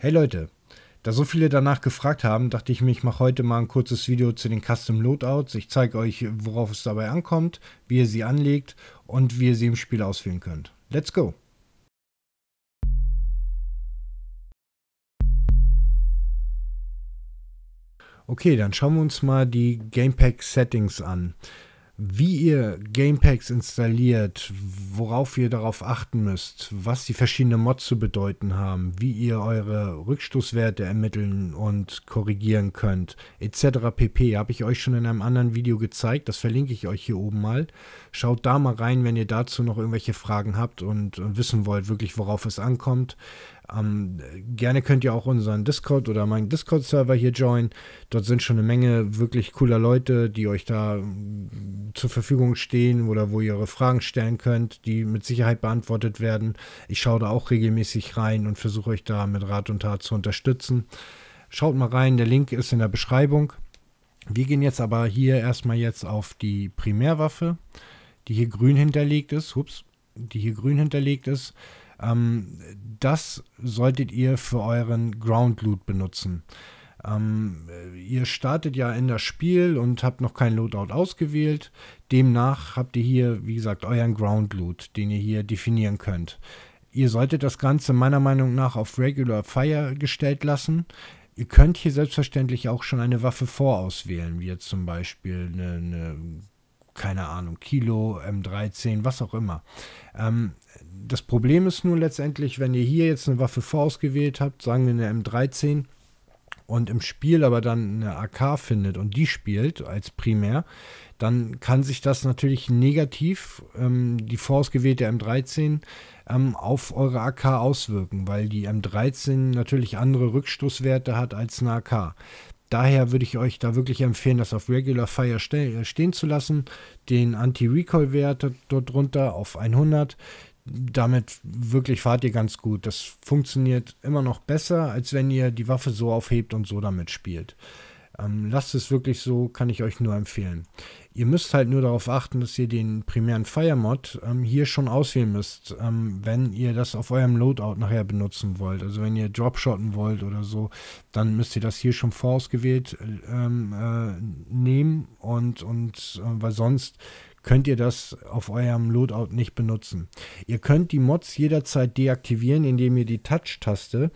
Hey Leute, da so viele danach gefragt haben, dachte ich mir, ich mache heute mal ein kurzes Video zu den Custom Loadouts. Ich zeige euch, worauf es dabei ankommt, wie ihr sie anlegt und wie ihr sie im Spiel auswählen könnt. Let's go! Okay, dann schauen wir uns mal die Gamepack Settings an wie ihr Gamepacks installiert, worauf ihr darauf achten müsst, was die verschiedenen Mods zu bedeuten haben, wie ihr eure Rückstoßwerte ermitteln und korrigieren könnt, etc. pp. Habe ich euch schon in einem anderen Video gezeigt, das verlinke ich euch hier oben mal. Schaut da mal rein, wenn ihr dazu noch irgendwelche Fragen habt und wissen wollt wirklich, worauf es ankommt. Ähm, gerne könnt ihr auch unseren Discord oder meinen Discord-Server hier joinen. Dort sind schon eine Menge wirklich cooler Leute, die euch da zur Verfügung stehen oder wo ihr eure Fragen stellen könnt, die mit Sicherheit beantwortet werden. Ich schaue da auch regelmäßig rein und versuche euch da mit Rat und Tat zu unterstützen. Schaut mal rein, der Link ist in der Beschreibung. Wir gehen jetzt aber hier erstmal jetzt auf die Primärwaffe, die hier grün hinterlegt ist. Ups, die hier grün hinterlegt ist. Ähm, das solltet ihr für euren Ground Loot benutzen. Ähm, ihr startet ja in das Spiel und habt noch kein Loadout ausgewählt. Demnach habt ihr hier, wie gesagt, euren Ground Loot, den ihr hier definieren könnt. Ihr solltet das Ganze meiner Meinung nach auf Regular Fire gestellt lassen. Ihr könnt hier selbstverständlich auch schon eine Waffe vorauswählen, wie jetzt zum Beispiel eine, eine keine Ahnung, Kilo, M13, was auch immer. Ähm, das Problem ist nur letztendlich, wenn ihr hier jetzt eine Waffe vorausgewählt habt, sagen wir eine M13, und im Spiel aber dann eine AK findet und die spielt als primär, dann kann sich das natürlich negativ, ähm, die vorausgewählte M13, ähm, auf eure AK auswirken, weil die M13 natürlich andere Rückstoßwerte hat als eine AK. Daher würde ich euch da wirklich empfehlen, das auf Regular Fire äh, stehen zu lassen, den Anti-Recoil-Wert dort drunter auf 100, damit wirklich fahrt ihr ganz gut. Das funktioniert immer noch besser, als wenn ihr die Waffe so aufhebt und so damit spielt. Ähm, lasst es wirklich so, kann ich euch nur empfehlen. Ihr müsst halt nur darauf achten, dass ihr den primären Firemod ähm, hier schon auswählen müsst, ähm, wenn ihr das auf eurem Loadout nachher benutzen wollt. Also wenn ihr Dropshotten wollt oder so, dann müsst ihr das hier schon vorausgewählt ähm, äh, nehmen und, und äh, weil sonst könnt ihr das auf eurem Loadout nicht benutzen. Ihr könnt die Mods jederzeit deaktivieren, indem ihr die Touch-Taste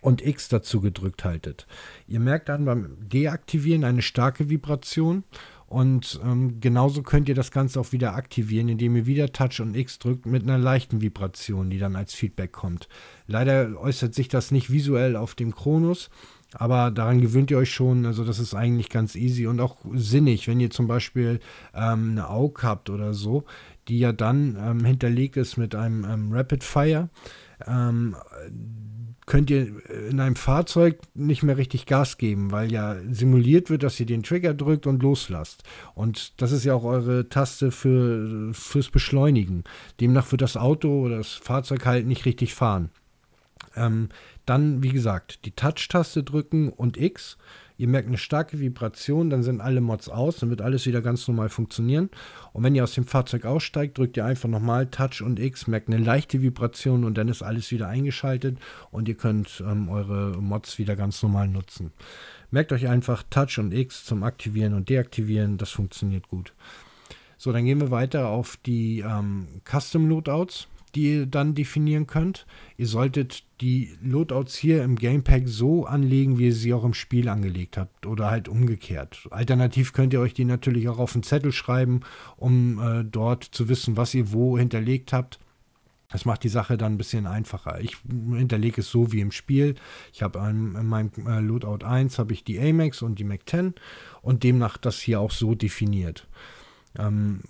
und X dazu gedrückt haltet. Ihr merkt dann beim Deaktivieren eine starke Vibration und ähm, genauso könnt ihr das Ganze auch wieder aktivieren, indem ihr wieder Touch und X drückt mit einer leichten Vibration, die dann als Feedback kommt. Leider äußert sich das nicht visuell auf dem Kronos, aber daran gewöhnt ihr euch schon. Also das ist eigentlich ganz easy und auch sinnig, wenn ihr zum Beispiel ähm, eine AUG habt oder so, die ja dann ähm, hinterlegt ist mit einem ähm, Rapid Fire. Ähm, könnt ihr in einem Fahrzeug nicht mehr richtig Gas geben, weil ja simuliert wird, dass ihr den Trigger drückt und loslasst. Und das ist ja auch eure Taste für, fürs Beschleunigen. Demnach wird das Auto oder das Fahrzeug halt nicht richtig fahren. Ähm, dann, wie gesagt, die Touch-Taste drücken und X. Ihr merkt eine starke Vibration, dann sind alle Mods aus, dann wird alles wieder ganz normal funktionieren. Und wenn ihr aus dem Fahrzeug aussteigt, drückt ihr einfach nochmal Touch und X, merkt eine leichte Vibration und dann ist alles wieder eingeschaltet und ihr könnt ähm, eure Mods wieder ganz normal nutzen. Merkt euch einfach Touch und X zum Aktivieren und Deaktivieren, das funktioniert gut. So, dann gehen wir weiter auf die ähm, Custom Loadouts die ihr dann definieren könnt. Ihr solltet die Loadouts hier im Gamepack so anlegen, wie ihr sie auch im Spiel angelegt habt oder halt umgekehrt. Alternativ könnt ihr euch die natürlich auch auf einen Zettel schreiben, um äh, dort zu wissen, was ihr wo hinterlegt habt. Das macht die Sache dann ein bisschen einfacher. Ich hinterlege es so wie im Spiel. Ich habe in meinem äh, Loadout 1 habe ich die Amex und die Mac 10 und demnach das hier auch so definiert. Ähm,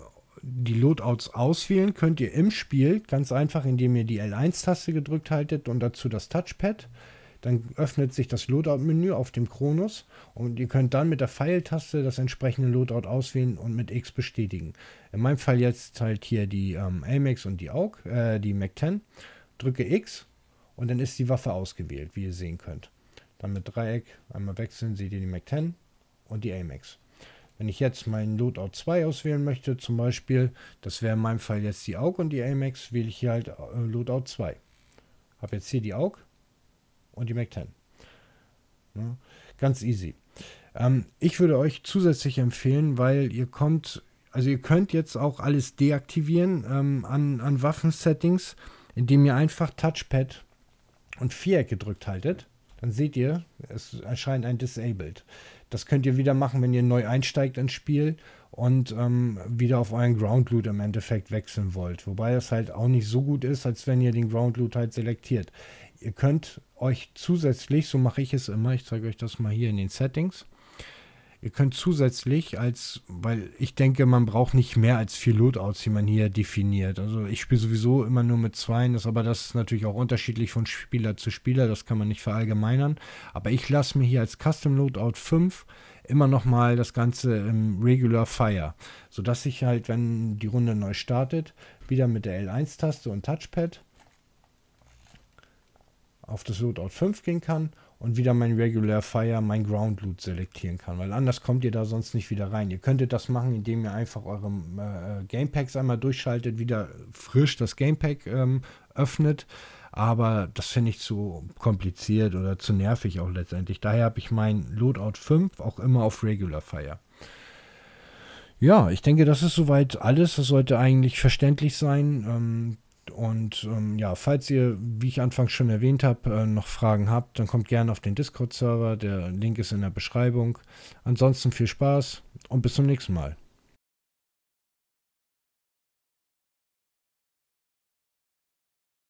die Loadouts auswählen könnt ihr im Spiel ganz einfach, indem ihr die L1-Taste gedrückt haltet und dazu das Touchpad. Dann öffnet sich das Loadout-Menü auf dem Kronos und ihr könnt dann mit der Pfeiltaste das entsprechende Loadout auswählen und mit X bestätigen. In meinem Fall jetzt halt hier die ähm, Amex und die AUG, äh, die MAC-10. Drücke X und dann ist die Waffe ausgewählt, wie ihr sehen könnt. Dann mit Dreieck einmal wechseln, seht ihr die MAC-10 und die Amex. Wenn ich jetzt meinen Loadout 2 auswählen möchte, zum Beispiel, das wäre in meinem Fall jetzt die AUG und die AMAX, wähle ich hier halt äh, Loadout 2. Habe jetzt hier die AUG und die MAC 10. Ja, ne? ganz easy. Ähm, ich würde euch zusätzlich empfehlen, weil ihr kommt, also ihr könnt jetzt auch alles deaktivieren ähm, an, an Waffensettings, indem ihr einfach Touchpad und Viereck gedrückt haltet. Dann seht ihr, es erscheint ein Disabled. Das könnt ihr wieder machen, wenn ihr neu einsteigt ins Spiel und ähm, wieder auf euren Ground Loot im Endeffekt wechseln wollt. Wobei das halt auch nicht so gut ist, als wenn ihr den Ground Loot halt selektiert. Ihr könnt euch zusätzlich, so mache ich es immer, ich zeige euch das mal hier in den Settings, Ihr könnt zusätzlich als, weil ich denke, man braucht nicht mehr als vier Loadouts, die man hier definiert. Also ich spiele sowieso immer nur mit zweien, das, aber das ist natürlich auch unterschiedlich von Spieler zu Spieler, das kann man nicht verallgemeinern. Aber ich lasse mir hier als Custom Loadout 5 immer nochmal das Ganze im Regular Fire, sodass ich halt, wenn die Runde neu startet, wieder mit der L1-Taste und Touchpad auf das Loadout 5 gehen kann und wieder mein Regular Fire, mein Ground Loot selektieren kann, weil anders kommt ihr da sonst nicht wieder rein. Ihr könntet das machen, indem ihr einfach eure äh, äh, Gamepacks einmal durchschaltet, wieder frisch das Gamepack ähm, öffnet, aber das finde ich zu kompliziert oder zu nervig auch letztendlich. Daher habe ich mein Loadout 5 auch immer auf Regular Fire. Ja, ich denke, das ist soweit alles. Das sollte eigentlich verständlich sein. Ähm, und ähm, ja, falls ihr, wie ich anfangs schon erwähnt habe, äh, noch Fragen habt, dann kommt gerne auf den Discord-Server. Der Link ist in der Beschreibung. Ansonsten viel Spaß und bis zum nächsten Mal.